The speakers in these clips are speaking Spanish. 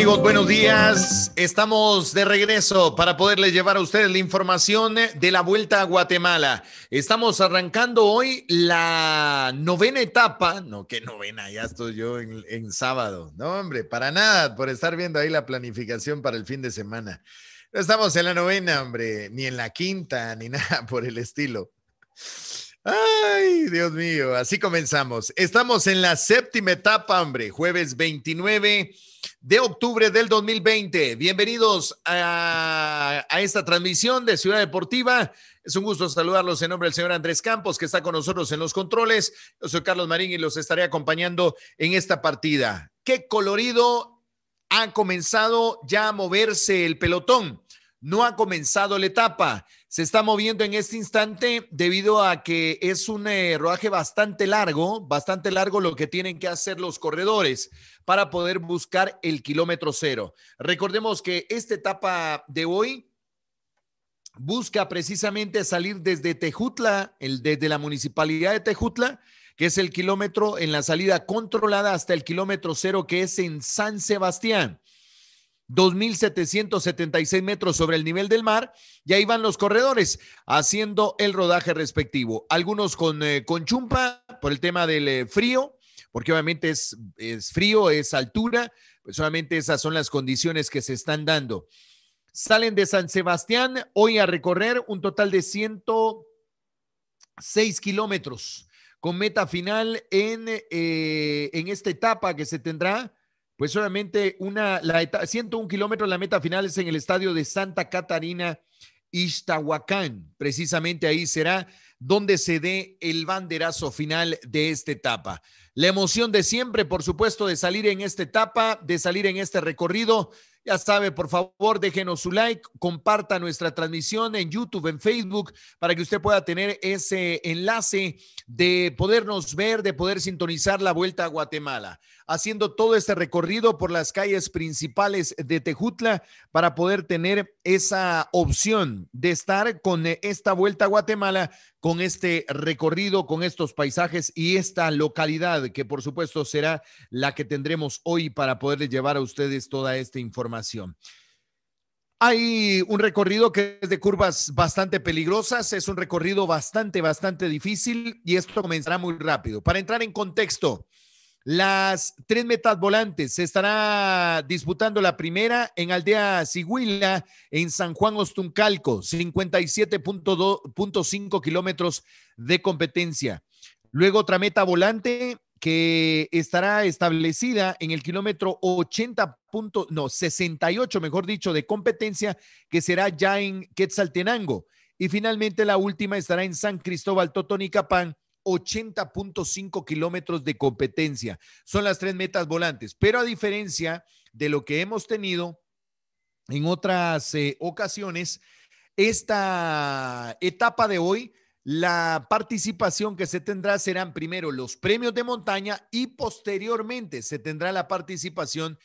amigos, buenos días. Estamos de regreso para poderles llevar a ustedes la información de la vuelta a Guatemala. Estamos arrancando hoy la novena etapa. No, qué novena, ya estoy yo en, sábado. No, hombre, para nada, por estar viendo ahí la planificación para el fin de semana. No estamos en la novena, hombre, ni en la quinta, ni nada por el estilo. Ay, Dios mío, así comenzamos. Estamos en la séptima etapa, hombre, jueves 29 de octubre del 2020. Bienvenidos a, esta transmisión de Ciudad Deportiva. Es un gusto saludarlos en nombre del señor Andrés Campos, que está con nosotros en los controles. Yo soy Carlos Marín y los estaré acompañando en esta partida. Qué colorido ha comenzado ya a moverse el pelotón. No ha comenzado la etapa se está moviendo en este instante debido a que es un eh, rodaje bastante largo, bastante largo lo que tienen que hacer los corredores para poder buscar el kilómetro cero. Recordemos que esta etapa de hoy busca precisamente salir desde Tejutla, desde la municipalidad de Tejutla, que es el kilómetro en la salida controlada hasta el kilómetro cero, que es en San Sebastián. 2.776 metros sobre el nivel del mar y ahí van los corredores haciendo el rodaje respectivo. Algunos con, eh, chumpa por el tema del eh, frío, porque obviamente es, frío, es altura, pues solamente esas son las condiciones que se están dando. Salen de San Sebastián hoy a recorrer un total de 106 kilómetros con meta final en, eh, en esta etapa que se tendrá pues solamente una, la 101 kilómetros, la meta final es en el estadio de Santa Catarina, Ixtahuacán. Precisamente ahí será donde se dé el banderazo final de esta etapa. La emoción de siempre, por supuesto, de salir en esta etapa, de salir en este recorrido, ya sabe, por favor, déjenos su like, comparta nuestra transmisión en YouTube, en Facebook, para que usted pueda tener ese enlace de podernos ver, de poder sintonizar la vuelta a Guatemala, haciendo todo este recorrido por las calles principales de Tejutla para poder tener esa opción de estar con esta vuelta a Guatemala con este recorrido, con estos paisajes y esta localidad que por supuesto será la que tendremos hoy para poderles llevar a ustedes toda esta información. Hay un recorrido que es de curvas bastante peligrosas, es un recorrido bastante, bastante difícil y esto comenzará muy rápido. Para entrar en contexto, las tres metas volantes se estará disputando la primera en Aldea Sigüila, en San Juan Ostuncalco, 57.5 kilómetros de competencia. Luego otra meta volante que estará establecida en el kilómetro 80. no, 68, mejor dicho, de competencia, que será ya en Quetzaltenango. Y finalmente la última estará en San Cristóbal Capán, 80.5 kilómetros de competencia. Son las tres metas volantes, pero a diferencia de lo que hemos tenido en otras eh, ocasiones, esta etapa de hoy, la participación que se tendrá serán primero los premios de montaña y posteriormente se tendrá la participación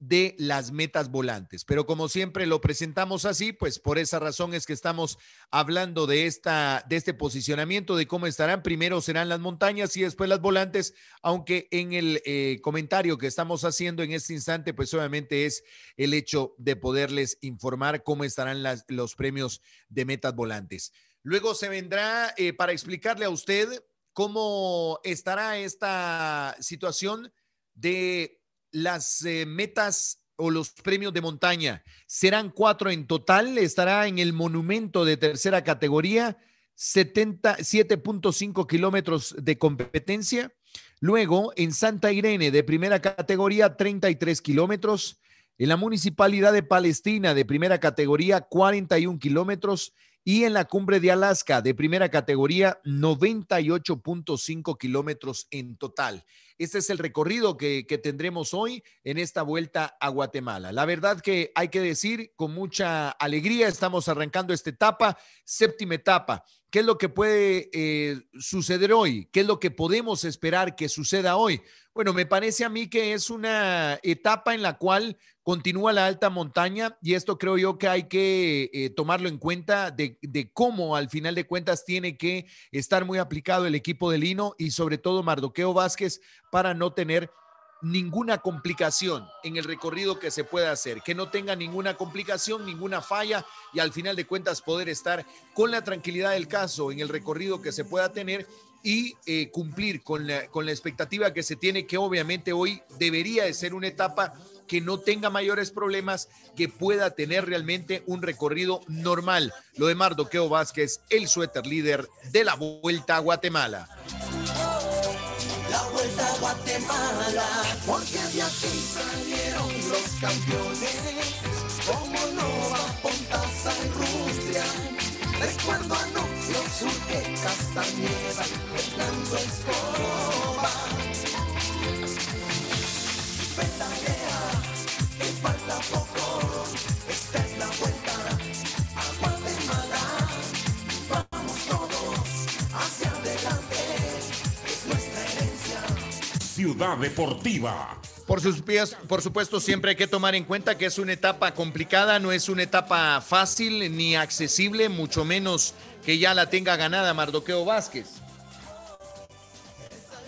de las metas volantes. Pero como siempre lo presentamos así, pues por esa razón es que estamos hablando de, esta, de este posicionamiento, de cómo estarán. Primero serán las montañas y después las volantes, aunque en el eh, comentario que estamos haciendo en este instante, pues obviamente es el hecho de poderles informar cómo estarán las, los premios de metas volantes. Luego se vendrá eh, para explicarle a usted cómo estará esta situación de las eh, metas o los premios de montaña. Serán cuatro en total. Estará en el monumento de tercera categoría, 77.5 kilómetros de competencia. Luego, en Santa Irene, de primera categoría, 33 kilómetros. En la Municipalidad de Palestina, de primera categoría, 41 kilómetros. Y en la cumbre de Alaska, de primera categoría, 98.5 kilómetros en total. Este es el recorrido que, que, tendremos hoy en esta vuelta a Guatemala. La verdad que hay que decir, con mucha alegría estamos arrancando esta etapa, séptima etapa. ¿Qué es lo que puede eh, suceder hoy? ¿Qué es lo que podemos esperar que suceda hoy? Bueno, me parece a mí que es una etapa en la cual continúa la alta montaña y esto creo yo que hay que eh, tomarlo en cuenta de, de, cómo al final de cuentas tiene que estar muy aplicado el equipo de Lino y sobre todo Mardoqueo Vázquez para no tener ninguna complicación en el recorrido que se pueda hacer, que no tenga ninguna complicación, ninguna falla y al final de cuentas poder estar con la tranquilidad del caso en el recorrido que se pueda tener y eh, cumplir con la, con la expectativa que se tiene, que obviamente hoy debería de ser una etapa que no tenga mayores problemas, que pueda tener realmente un recorrido normal. Lo de Mardoqueo Vázquez, el suéter líder de la Vuelta a Guatemala. Guatemala, porque de aquí salieron los campeones, como va Ponta, San Rusia. Recuerdo Sur, que Castañeda, Fernando Escobar. Deportiva. Por, sus pies, por supuesto, siempre hay que tomar en cuenta que es una etapa complicada, no es una etapa fácil ni accesible, mucho menos que ya la tenga ganada Mardoqueo Vázquez.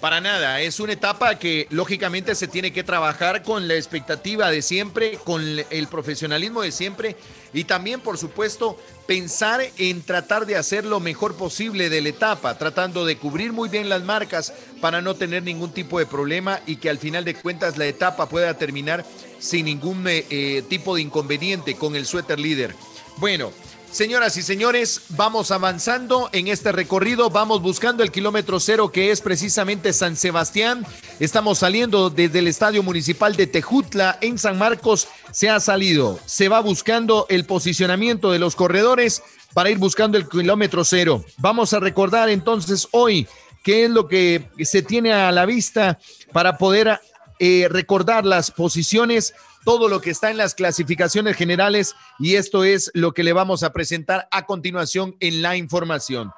Para nada, es una etapa que lógicamente se tiene que trabajar con la expectativa de siempre, con el profesionalismo de siempre y también, por supuesto, pensar en tratar de hacer lo mejor posible de la etapa, tratando de cubrir muy bien las marcas para no tener ningún tipo de problema y que al final de cuentas la etapa pueda terminar sin ningún eh, eh, tipo de inconveniente con el suéter líder. Bueno, Señoras y señores, vamos avanzando en este recorrido, vamos buscando el kilómetro cero que es precisamente San Sebastián. Estamos saliendo desde el Estadio Municipal de Tejutla en San Marcos, se ha salido, se va buscando el posicionamiento de los corredores para ir buscando el kilómetro cero. Vamos a recordar entonces hoy qué es lo que se tiene a la vista para poder eh, recordar las posiciones, todo lo que está en las clasificaciones generales y esto es lo que le vamos a presentar a continuación en la información.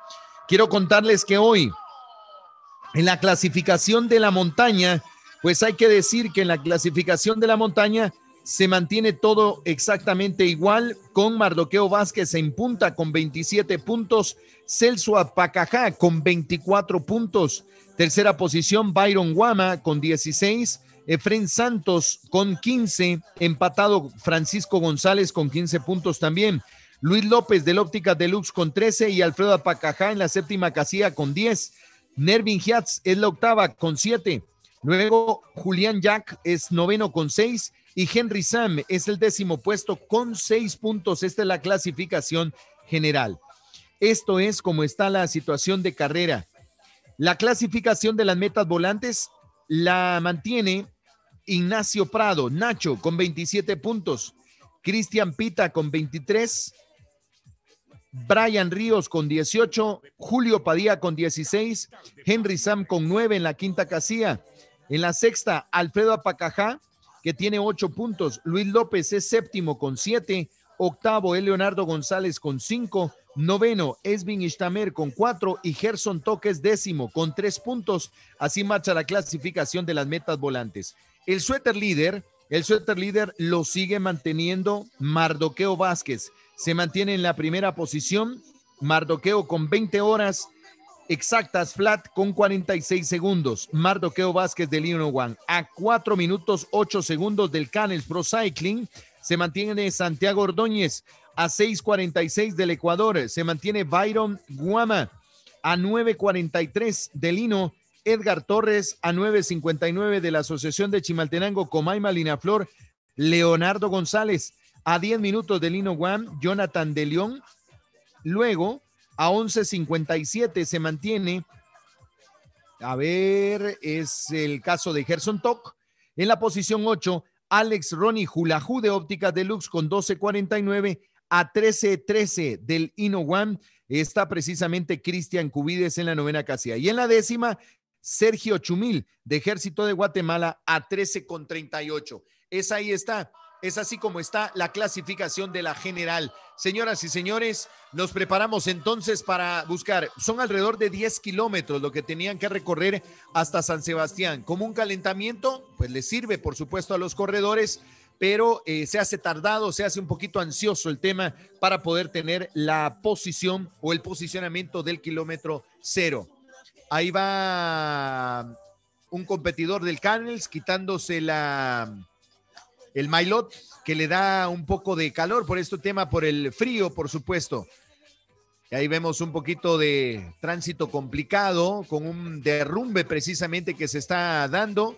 Quiero contarles que hoy en la clasificación de la montaña, pues hay que decir que en la clasificación de la montaña se mantiene todo exactamente igual con Mardoqueo Vázquez en punta con 27 puntos, Celso Apacajá con 24 puntos, tercera posición Byron Guama con 16, Efren Santos con 15, empatado Francisco González con 15 puntos también. Luis López del Óptica Deluxe con 13 y Alfredo Apacajá en la séptima casilla con 10. Nervin Giatz es la octava con 7. Luego Julián Jack es noveno con 6 y Henry Sam es el décimo puesto con 6 puntos. Esta es la clasificación general. Esto es como está la situación de carrera. La clasificación de las metas volantes la mantiene Ignacio Prado, Nacho con 27 puntos, Cristian Pita con 23, Brian Ríos con 18, Julio Padilla con 16, Henry Sam con 9 en la quinta casilla. En la sexta, Alfredo Apacajá, que tiene 8 puntos. Luis López es séptimo con 7. Octavo, es Leonardo González con 5. Noveno, Esvin Ishtamer con cuatro y Gerson Toques décimo con tres puntos. Así marcha la clasificación de las metas volantes. El suéter líder, el suéter líder lo sigue manteniendo Mardoqueo Vázquez. Se mantiene en la primera posición. Mardoqueo con 20 horas exactas flat con 46 segundos. Mardoqueo Vázquez del Lino One a 4 minutos 8 segundos del Canels Pro Cycling. Se mantiene Santiago Ordóñez a 6.46 del Ecuador. Se mantiene Byron Guama a 9.43 del Lino. Edgar Torres a 9.59 de la Asociación de Chimaltenango, Comaima Flor, Leonardo González a 10 minutos del Lino Guam, Jonathan de León. Luego, a 11.57 se mantiene, a ver, es el caso de Gerson Toc. En la posición 8, Alex Ronnie Julajú de Ópticas Deluxe con 12.49 a 13.13 del Ino One está precisamente Cristian Cubides en la novena casilla. Y en la décima, Sergio Chumil de Ejército de Guatemala a 13 con 38. Es ahí está. Es así como está la clasificación de la general. Señoras y señores, nos preparamos entonces para buscar. Son alrededor de 10 kilómetros lo que tenían que recorrer hasta San Sebastián. Como un calentamiento, pues les sirve, por supuesto, a los corredores pero eh, se hace tardado, se hace un poquito ansioso el tema para poder tener la posición o el posicionamiento del kilómetro cero. Ahí va un competidor del Canels quitándose la, el mailot que le da un poco de calor por este tema, por el frío, por supuesto. Y ahí vemos un poquito de tránsito complicado con un derrumbe precisamente que se está dando.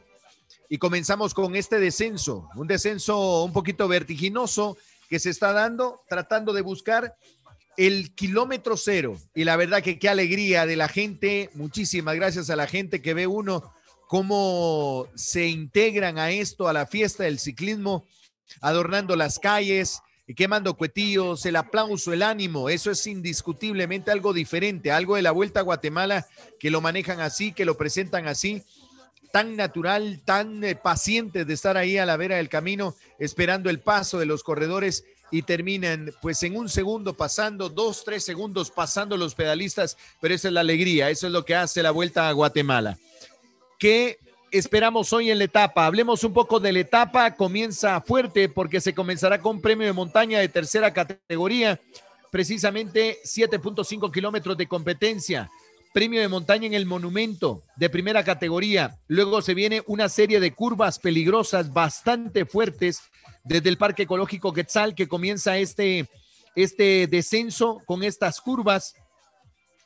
Y comenzamos con este descenso, un descenso un poquito vertiginoso que se está dando, tratando de buscar el kilómetro cero. Y la verdad que qué alegría de la gente. Muchísimas gracias a la gente que ve uno cómo se integran a esto, a la fiesta del ciclismo, adornando las calles, quemando cuetillos, el aplauso, el ánimo. Eso es indiscutiblemente algo diferente, algo de la Vuelta a Guatemala que lo manejan así, que lo presentan así tan natural, tan eh, paciente de estar ahí a la vera del camino, esperando el paso de los corredores y terminan pues en un segundo pasando, dos, tres segundos pasando los pedalistas, pero esa es la alegría, eso es lo que hace la vuelta a Guatemala. ¿Qué esperamos hoy en la etapa? Hablemos un poco de la etapa, comienza fuerte porque se comenzará con premio de montaña de tercera categoría, precisamente 7.5 kilómetros de competencia premio de montaña en el monumento de primera categoría. Luego se viene una serie de curvas peligrosas bastante fuertes desde el Parque Ecológico Quetzal que comienza este, este descenso con estas curvas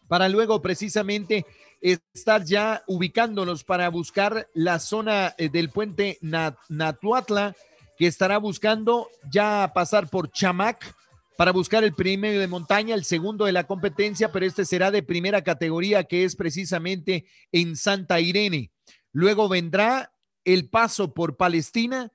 para luego precisamente estar ya ubicándonos para buscar la zona eh, del puente Natuatla que estará buscando ya pasar por Chamac para buscar el premio de montaña, el segundo de la competencia, pero este será de primera categoría que es precisamente en Santa Irene. Luego vendrá el paso por Palestina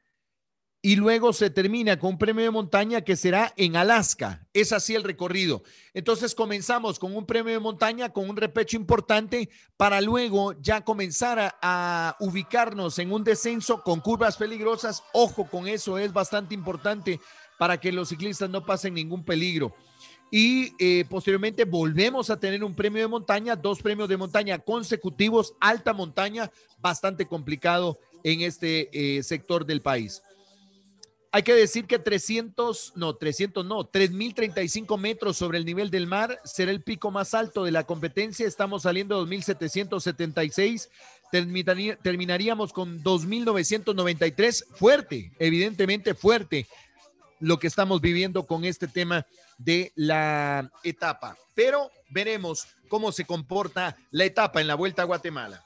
y luego se termina con un premio de montaña que será en Alaska. Es así el recorrido. Entonces comenzamos con un premio de montaña, con un repecho importante, para luego ya comenzar a, ubicarnos en un descenso con curvas peligrosas. Ojo con eso, es bastante importante para que los ciclistas no pasen ningún peligro. Y eh, posteriormente volvemos a tener un premio de montaña, dos premios de montaña consecutivos, alta montaña, bastante complicado en este eh, sector del país. Hay que decir que 300, no, 300 no, 3.035 metros sobre el nivel del mar será el pico más alto de la competencia. Estamos saliendo de 2.776, terminaríamos con 2.993, fuerte, evidentemente fuerte lo que estamos viviendo con este tema de la etapa. Pero veremos cómo se comporta la etapa en la Vuelta a Guatemala.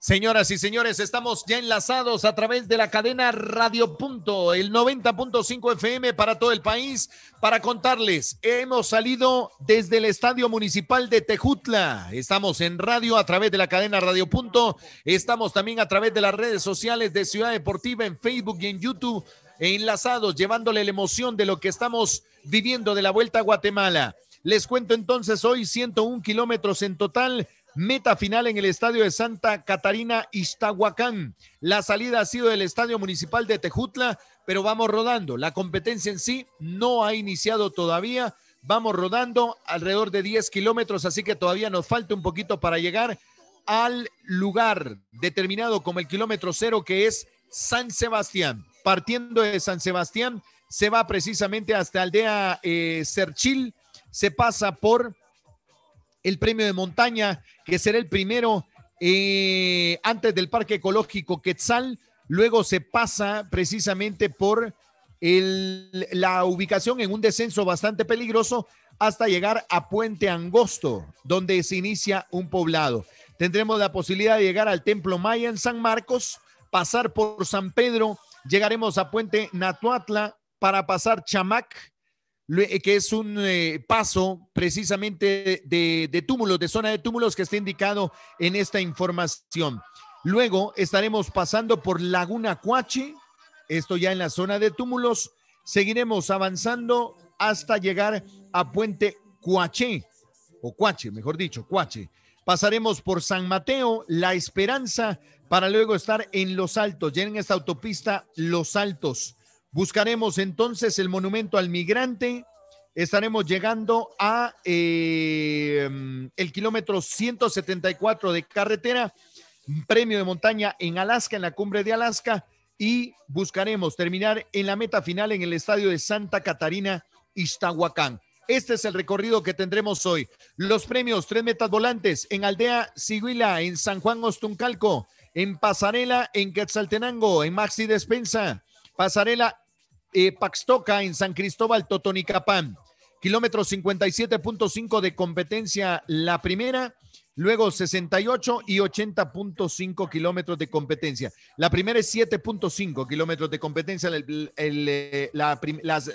Señoras y señores, estamos ya enlazados a través de la cadena Radio Punto, el 90.5 FM para todo el país, para contarles, hemos salido desde el Estadio Municipal de Tejutla, estamos en radio a través de la cadena Radio Punto, estamos también a través de las redes sociales de Ciudad Deportiva en Facebook y en YouTube e enlazados, llevándole la emoción de lo que estamos viviendo de la Vuelta a Guatemala. Les cuento entonces hoy 101 kilómetros en total. Meta final en el estadio de Santa Catarina, Iztahuacán. La salida ha sido del estadio municipal de Tejutla, pero vamos rodando. La competencia en sí no ha iniciado todavía. Vamos rodando alrededor de 10 kilómetros, así que todavía nos falta un poquito para llegar al lugar determinado como el kilómetro cero, que es San Sebastián partiendo de San Sebastián, se va precisamente hasta Aldea Serchil. Eh, se pasa por el premio de montaña, que será el primero eh, antes del Parque Ecológico Quetzal, luego se pasa precisamente por la ubicación en un descenso bastante peligroso hasta llegar a Puente Angosto, donde se inicia un poblado. Tendremos la posibilidad de llegar al Templo Maya en San Marcos, pasar por San Pedro, Llegaremos a Puente Natuatla para pasar Chamac, eh, que es un eh, paso precisamente de, túmulos, de zona de túmulos que está indicado en esta información. Luego estaremos pasando por Laguna Cuachi, esto ya en la zona de túmulos. Seguiremos avanzando hasta llegar a Puente Cuache, o Cuache, mejor dicho, Cuache pasaremos por San Mateo, La Esperanza, para luego estar en Los Altos, ya en esta autopista Los Altos. Buscaremos entonces el monumento al migrante. Estaremos llegando a eh, el kilómetro 174 de carretera, premio de montaña en Alaska, en la cumbre de Alaska, y buscaremos terminar en la meta final en el estadio de Santa Catarina, Iztahuacán. Este es el recorrido que tendremos hoy. Los premios, tres metas volantes en Aldea Siguila, en San Juan Ostuncalco, en Pasarela, en Quetzaltenango, en Maxi Despensa, Pasarela eh, Paxtoca, en San Cristóbal, Totonicapán. Kilómetro 57.5 de competencia la primera Luego 68 y 80.5 kilómetros de competencia. La primera es 7.5 kilómetros de competencia, eh, la,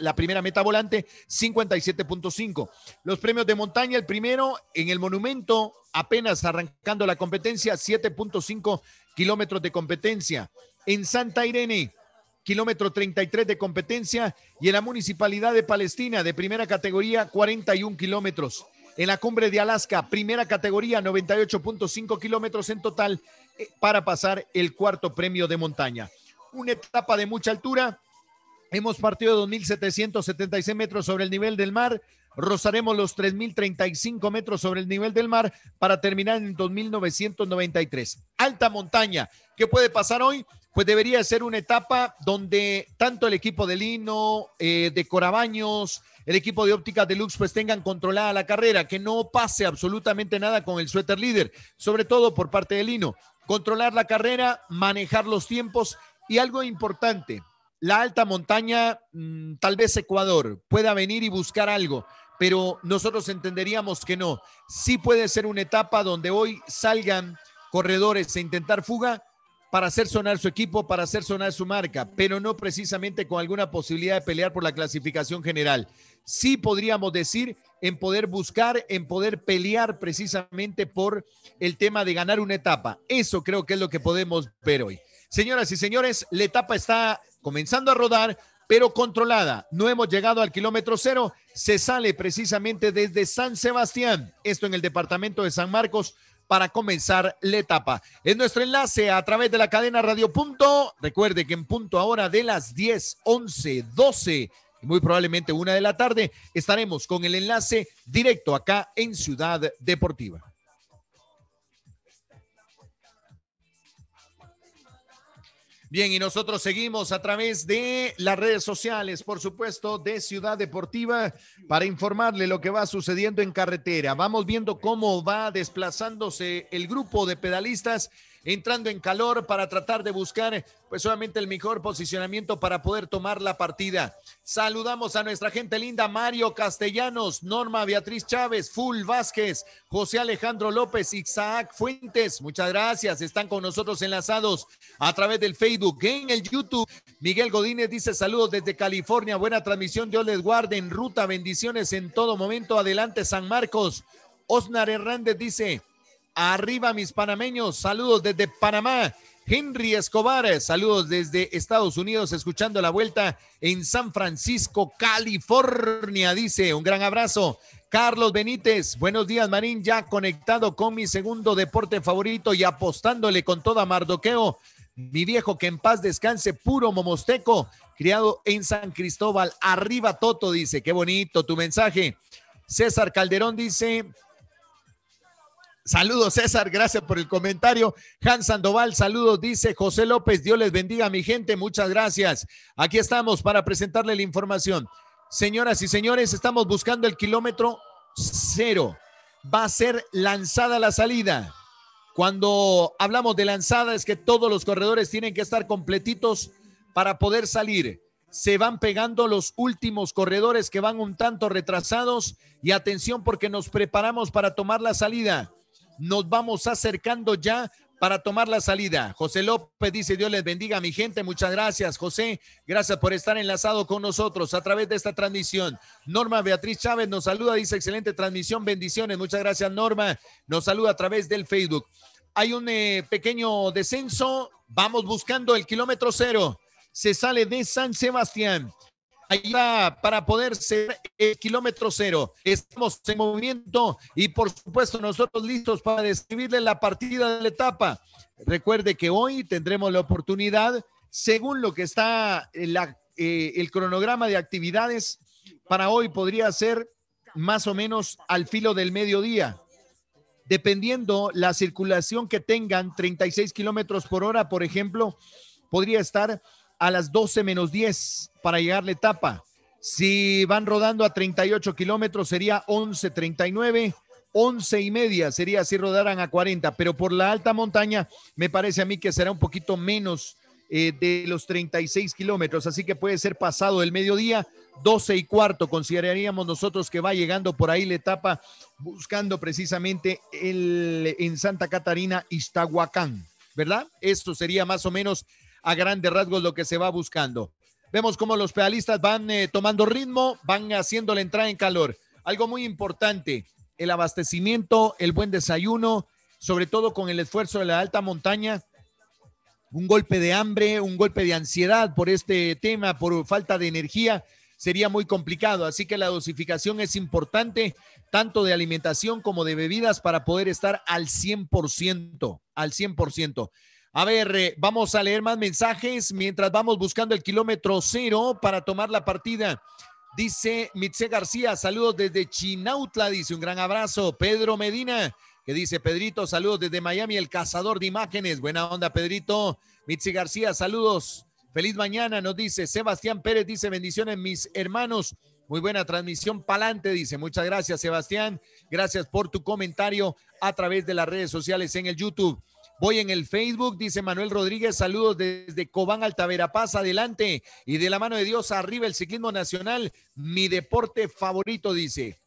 la, primera meta volante 57.5. Los premios de montaña, el primero en el monumento, apenas arrancando la competencia, 7.5 kilómetros de competencia. En Santa Irene, kilómetro 33 de competencia. Y en la Municipalidad de Palestina, de primera categoría, 41 kilómetros en la cumbre de Alaska, primera categoría, 98.5 kilómetros en total eh, para pasar el cuarto premio de montaña. Una etapa de mucha altura. Hemos partido de 2.776 metros sobre el nivel del mar, rozaremos los 3.035 metros sobre el nivel del mar para terminar en 2.993. Alta montaña. ¿Qué puede pasar hoy? pues debería ser una etapa donde tanto el equipo de Lino, eh, de Corabaños, el equipo de óptica deluxe, pues tengan controlada la carrera, que no pase absolutamente nada con el suéter líder, sobre todo por parte de Lino. Controlar la carrera, manejar los tiempos y algo importante, la alta montaña, mm, tal vez Ecuador pueda venir y buscar algo, pero nosotros entenderíamos que no. Sí puede ser una etapa donde hoy salgan corredores e intentar fuga para hacer sonar su equipo, para hacer sonar su marca, pero no precisamente con alguna posibilidad de pelear por la clasificación general. Sí podríamos decir en poder buscar, en poder pelear precisamente por el tema de ganar una etapa. Eso creo que es lo que podemos ver hoy. Señoras y señores, la etapa está comenzando a rodar, pero controlada. No hemos llegado al kilómetro cero. Se sale precisamente desde San Sebastián, esto en el departamento de San Marcos, para comenzar la etapa. Es nuestro enlace a través de la cadena Radio Punto. Recuerde que en punto ahora de las 10, 11, 12 y muy probablemente una de la tarde estaremos con el enlace directo acá en Ciudad Deportiva. Bien, y nosotros seguimos a través de las redes sociales, por supuesto, de Ciudad Deportiva, para informarle lo que va sucediendo en carretera. Vamos viendo cómo va desplazándose el grupo de pedalistas entrando en calor para tratar de buscar, pues solamente el mejor posicionamiento para poder tomar la partida. Saludamos a nuestra gente linda, Mario Castellanos, Norma Beatriz Chávez, Full Vázquez, José Alejandro López, Isaac Fuentes. Muchas gracias. Están con nosotros enlazados a través del Facebook, en el YouTube. Miguel Godínez dice saludos desde California. Buena transmisión. Dios les guarde en ruta. Bendiciones en todo momento. Adelante, San Marcos. Osnar Hernández dice, Arriba mis panameños, saludos desde Panamá. Henry Escobar, saludos desde Estados Unidos, escuchando la vuelta en San Francisco, California, dice, un gran abrazo. Carlos Benítez, buenos días Marín, ya conectado con mi segundo deporte favorito y apostándole con toda Mardoqueo. Mi viejo que en paz descanse, puro momosteco, criado en San Cristóbal. Arriba Toto dice, qué bonito tu mensaje. César Calderón dice, Saludos, César, gracias por el comentario. Hans Sandoval, saludos, dice José López, Dios les bendiga, mi gente, muchas gracias. Aquí estamos para presentarle la información. Señoras y señores, estamos buscando el kilómetro cero. Va a ser lanzada la salida. Cuando hablamos de lanzada es que todos los corredores tienen que estar completitos para poder salir. Se van pegando los últimos corredores que van un tanto retrasados y atención porque nos preparamos para tomar la salida nos vamos acercando ya para tomar la salida. José López dice, Dios les bendiga a mi gente. Muchas gracias, José. Gracias por estar enlazado con nosotros a través de esta transmisión. Norma Beatriz Chávez nos saluda, dice, excelente transmisión, bendiciones. Muchas gracias, Norma. Nos saluda a través del Facebook. Hay un eh, pequeño descenso. Vamos buscando el kilómetro cero. Se sale de San Sebastián va para poder ser el kilómetro cero. Estamos en movimiento y por supuesto nosotros listos para describirle la partida de la etapa. Recuerde que hoy tendremos la oportunidad, según lo que está la, eh, el cronograma de actividades, para hoy podría ser más o menos al filo del mediodía. Dependiendo la circulación que tengan, 36 kilómetros por hora, por ejemplo, podría estar a las 12 menos 10 para llegar la etapa. Si van rodando a 38 kilómetros sería 11.39, 11 y media sería si rodaran a 40, pero por la alta montaña me parece a mí que será un poquito menos eh, de los 36 kilómetros, así que puede ser pasado el mediodía, 12 y cuarto, consideraríamos nosotros que va llegando por ahí la etapa buscando precisamente el, en Santa Catarina, Iztahuacán, ¿verdad? Esto sería más o menos a grandes rasgos lo que se va buscando. Vemos cómo los pedalistas van eh, tomando ritmo, van haciendo la entrada en calor. Algo muy importante, el abastecimiento, el buen desayuno, sobre todo con el esfuerzo de la alta montaña, un golpe de hambre, un golpe de ansiedad por este tema, por falta de energía, sería muy complicado. Así que la dosificación es importante, tanto de alimentación como de bebidas, para poder estar al 100%, al 100%. A ver, eh, vamos a leer más mensajes mientras vamos buscando el kilómetro cero para tomar la partida. Dice Mitze García, saludos desde Chinautla, dice un gran abrazo. Pedro Medina, que dice Pedrito, saludos desde Miami, el cazador de imágenes. Buena onda, Pedrito. Mitze García, saludos. Feliz mañana, nos dice Sebastián Pérez, dice bendiciones, mis hermanos. Muy buena transmisión pa'lante, dice. Muchas gracias, Sebastián. Gracias por tu comentario a través de las redes sociales en el YouTube. Voy en el Facebook, dice Manuel Rodríguez, saludos desde Cobán Altaverapaz, adelante y de la mano de Dios arriba el ciclismo nacional, mi deporte favorito, dice.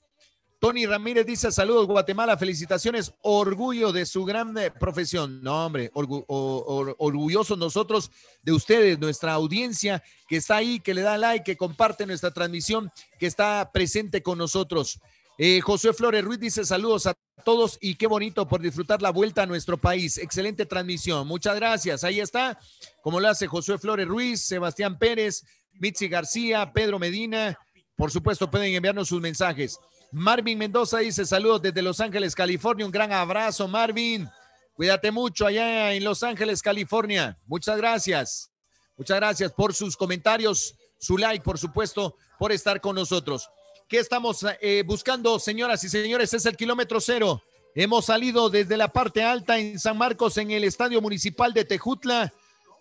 Tony Ramírez dice saludos Guatemala, felicitaciones, orgullo de su gran eh, profesión. No, hombre, orgulloso nosotros de ustedes, nuestra audiencia que está ahí, que le da like, que comparte nuestra transmisión, que está presente con nosotros. Eh, José Flores Ruiz dice saludos a todos y qué bonito por disfrutar la vuelta a nuestro país. Excelente transmisión. Muchas gracias. Ahí está, como lo hace José Flores Ruiz, Sebastián Pérez, Mitzi García, Pedro Medina. Por supuesto, pueden enviarnos sus mensajes. Marvin Mendoza dice saludos desde Los Ángeles, California. Un gran abrazo, Marvin. Cuídate mucho allá en Los Ángeles, California. Muchas gracias. Muchas gracias por sus comentarios, su like, por supuesto, por estar con nosotros. ¿Qué estamos eh, buscando, señoras y señores? Es el kilómetro cero. Hemos salido desde la parte alta en San Marcos, en el Estadio Municipal de Tejutla.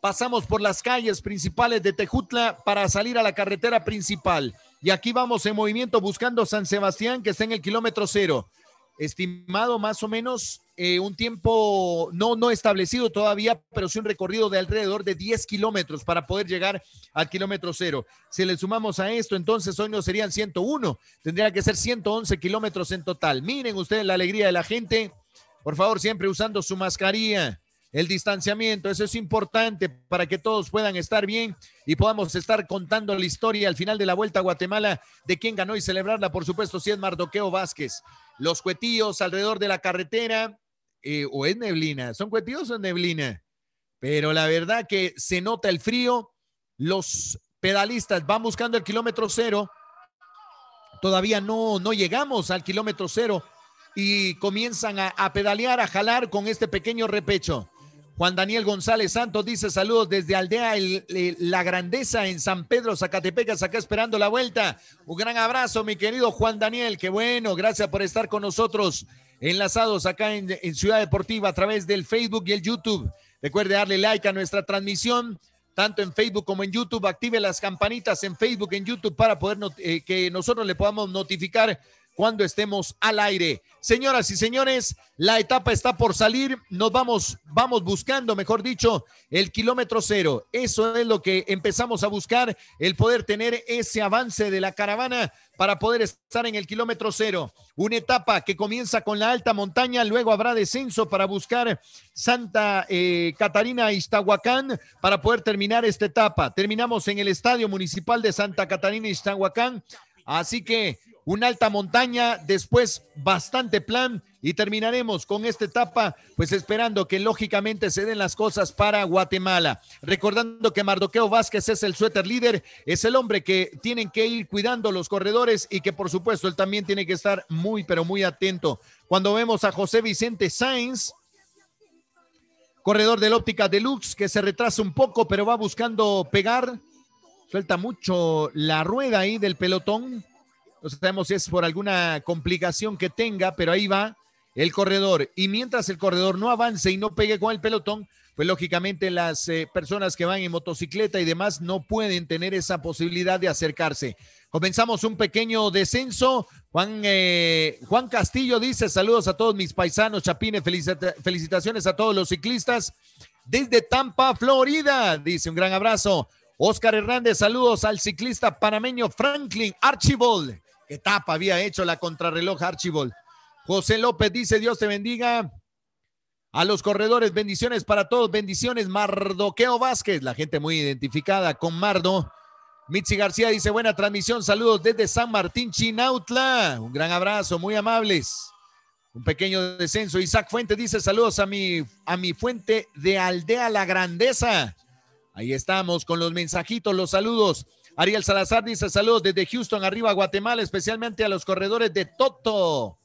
Pasamos por las calles principales de Tejutla para salir a la carretera principal. Y aquí vamos en movimiento buscando San Sebastián, que está en el kilómetro cero estimado más o menos eh, un tiempo no, no establecido todavía, pero sí un recorrido de alrededor de 10 kilómetros para poder llegar al kilómetro cero. Si le sumamos a esto, entonces hoy no serían 101, tendría que ser 111 kilómetros en total. Miren ustedes la alegría de la gente, por favor, siempre usando su mascarilla el distanciamiento. Eso es importante para que todos puedan estar bien y podamos estar contando la historia al final de la Vuelta a Guatemala de quién ganó y celebrarla, por supuesto, si es Mardoqueo Vázquez. Los cuetillos alrededor de la carretera, eh, o es neblina, ¿son cuetillos o es neblina? Pero la verdad que se nota el frío, los pedalistas van buscando el kilómetro cero, todavía no, no llegamos al kilómetro cero y comienzan a pedalear, a jalar con este pequeño repecho. Juan Daniel González Santos dice saludos desde Aldea eh, La Grandeza en San Pedro, Zacatepecas, acá esperando la vuelta. Un gran abrazo, mi querido Juan Daniel. Qué bueno, gracias por estar con nosotros enlazados acá en, Ciudad Deportiva a través del Facebook y el YouTube. Recuerde darle like a nuestra transmisión, tanto en Facebook como en YouTube. Active las campanitas en Facebook, en YouTube para poder eh, que nosotros le podamos notificar cuando estemos al aire. Señoras y señores, la etapa está por salir. Nos vamos, vamos buscando, mejor dicho, el kilómetro cero. Eso es lo que empezamos a buscar, el poder tener ese avance de la caravana para poder estar en el kilómetro cero. Una etapa que comienza con la alta montaña, luego habrá descenso para buscar Santa eh, Catarina e Iztahuacán para poder terminar esta etapa. Terminamos en el Estadio Municipal de Santa Catarina e Iztahuacán. Así que una alta montaña, después bastante plan y terminaremos con esta etapa, pues esperando que lógicamente se den las cosas para Guatemala. Recordando que Mardoqueo Vázquez es el suéter líder, es el hombre que tienen que ir cuidando los corredores y que por supuesto él también tiene que estar muy, pero muy atento. Cuando vemos a José Vicente Sainz, corredor del óptica deluxe, que se retrasa un poco, pero va buscando pegar. Suelta mucho la rueda ahí del pelotón no sabemos si es por alguna complicación que tenga, pero ahí va el corredor. Y mientras el corredor no avance y no pegue con el pelotón, pues lógicamente las eh, personas que van en motocicleta y demás no pueden tener esa posibilidad de acercarse. Comenzamos un pequeño descenso. Juan, eh, Juan Castillo dice saludos a todos mis paisanos, Chapines, felicitaciones a todos los ciclistas desde Tampa, Florida. Dice un gran abrazo. Oscar Hernández, saludos al ciclista panameño Franklin Archibald Etapa había hecho la contrarreloj Archibald. José López dice, Dios te bendiga. A los corredores, bendiciones para todos, bendiciones. Mardoqueo Vázquez, la gente muy identificada con Mardo. Mitzi García dice, buena transmisión, saludos desde San Martín, Chinautla. Un gran abrazo, muy amables. Un pequeño descenso. Isaac Fuente dice, saludos a mi, a mi fuente de Aldea La Grandeza. Ahí estamos con los mensajitos, los saludos. Ariel Salazar dice saludos desde Houston, arriba Guatemala, especialmente a los corredores de Toto.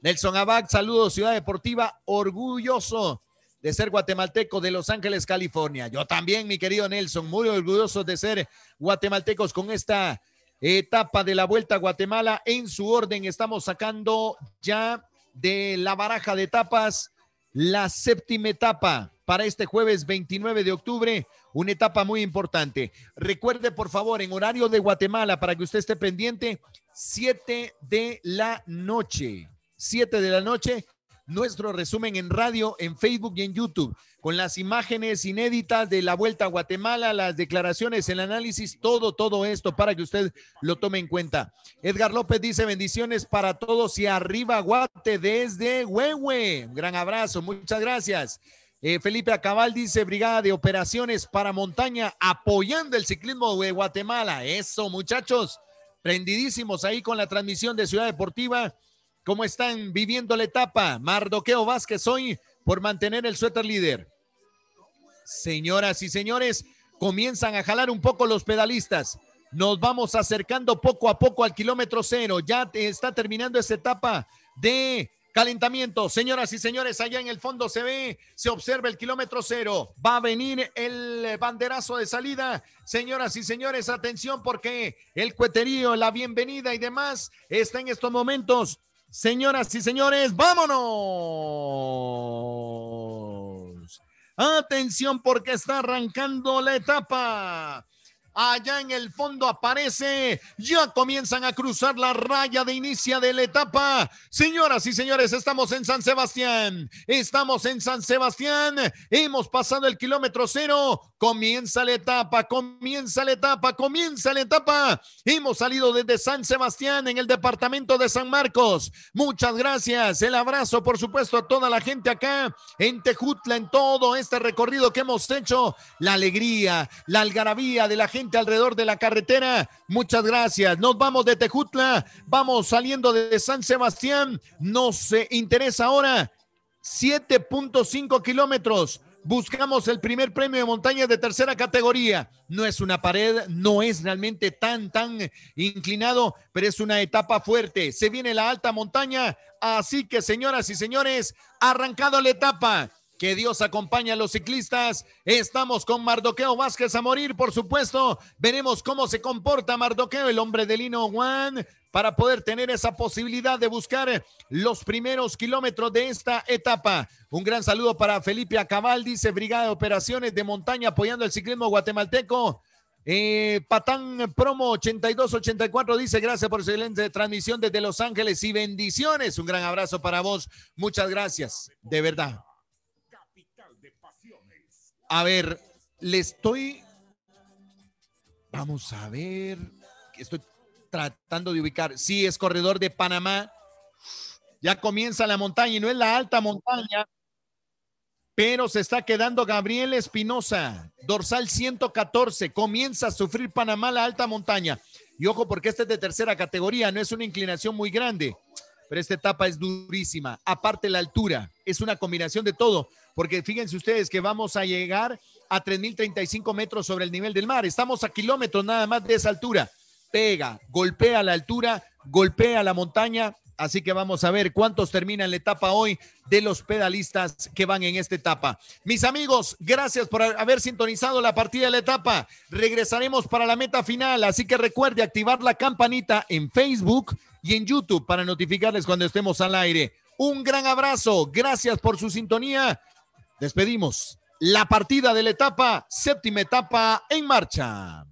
Nelson Abad, saludos, Ciudad Deportiva, orgulloso de ser guatemalteco de Los Ángeles, California. Yo también, mi querido Nelson, muy orgulloso de ser guatemaltecos con esta etapa de la Vuelta a Guatemala. En su orden, estamos sacando ya de la baraja de etapas la séptima etapa para este jueves 29 de octubre, una etapa muy importante. Recuerde, por favor, en horario de Guatemala, para que usted esté pendiente, 7 de la noche, 7 de la noche, nuestro resumen en radio, en Facebook y en YouTube, con las imágenes inéditas de la vuelta a Guatemala, las declaraciones, el análisis, todo, todo esto para que usted lo tome en cuenta. Edgar López dice bendiciones para todos y arriba Guate desde Huehue. Un gran abrazo, muchas gracias. Eh, Felipe Acabal dice, Brigada de Operaciones para Montaña, apoyando el ciclismo de Guatemala. Eso, muchachos, prendidísimos ahí con la transmisión de Ciudad Deportiva. ¿Cómo están viviendo la etapa? Mardoqueo Vázquez hoy por mantener el suéter líder. Señoras y señores, comienzan a jalar un poco los pedalistas. Nos vamos acercando poco a poco al kilómetro cero. Ya está terminando esta etapa de Calentamiento, señoras y señores, allá en el fondo se ve, se observa el kilómetro cero. Va a venir el banderazo de salida. Señoras y señores, atención porque el cueterío, la bienvenida y demás está en estos momentos. Señoras y señores, vámonos. Atención porque está arrancando la etapa. Allá en el fondo aparece. Ya comienzan a cruzar la raya de inicio de la etapa. Señoras y señores, estamos en San Sebastián. Estamos en San Sebastián. Hemos pasado el kilómetro cero. Comienza la etapa, comienza la etapa, comienza la etapa. Hemos salido desde San Sebastián en el departamento de San Marcos. Muchas gracias. El abrazo, por supuesto, a toda la gente acá en Tejutla, en todo este recorrido que hemos hecho. La alegría, la algarabía de la gente alrededor de la carretera. Muchas gracias. Nos vamos de Tejutla, vamos saliendo de San Sebastián. Nos eh, interesa ahora 7.5 kilómetros. Buscamos el primer premio de montaña de tercera categoría. No es una pared, no es realmente tan, tan inclinado, pero es una etapa fuerte. Se viene la alta montaña. Así que, señoras y señores, arrancado la etapa. Que Dios acompañe a los ciclistas. Estamos con Mardoqueo Vázquez a morir, por supuesto. Veremos cómo se comporta Mardoqueo, el hombre de Lino Juan, para poder tener esa posibilidad de buscar los primeros kilómetros de esta etapa. Un gran saludo para Felipe Acabal, dice Brigada de Operaciones de Montaña apoyando el ciclismo guatemalteco. Eh, Patán Promo 8284 dice gracias por su excelente transmisión desde Los Ángeles y bendiciones. Un gran abrazo para vos. Muchas gracias, de verdad. A ver, le estoy. Vamos a ver. Estoy tratando de ubicar. Sí, es corredor de Panamá. Ya comienza la montaña y no es la alta montaña, pero se está quedando Gabriel Espinosa, dorsal 114. Comienza a sufrir Panamá la alta montaña. Y ojo, porque este es de tercera categoría, no es una inclinación muy grande, pero esta etapa es durísima. Aparte la altura es una combinación de todo, porque fíjense ustedes que vamos a llegar a 3.035 metros sobre el nivel del mar. Estamos a kilómetros nada más de esa altura. Pega, golpea la altura, golpea la montaña. Así que vamos a ver cuántos terminan la etapa hoy de los pedalistas que van en esta etapa. Mis amigos, gracias por haber sintonizado la partida de la etapa. Regresaremos para la meta final, así que recuerde activar la campanita en Facebook y en YouTube para notificarles cuando estemos al aire. Un gran abrazo. Gracias por su sintonía. Despedimos la partida de la etapa, séptima etapa en marcha.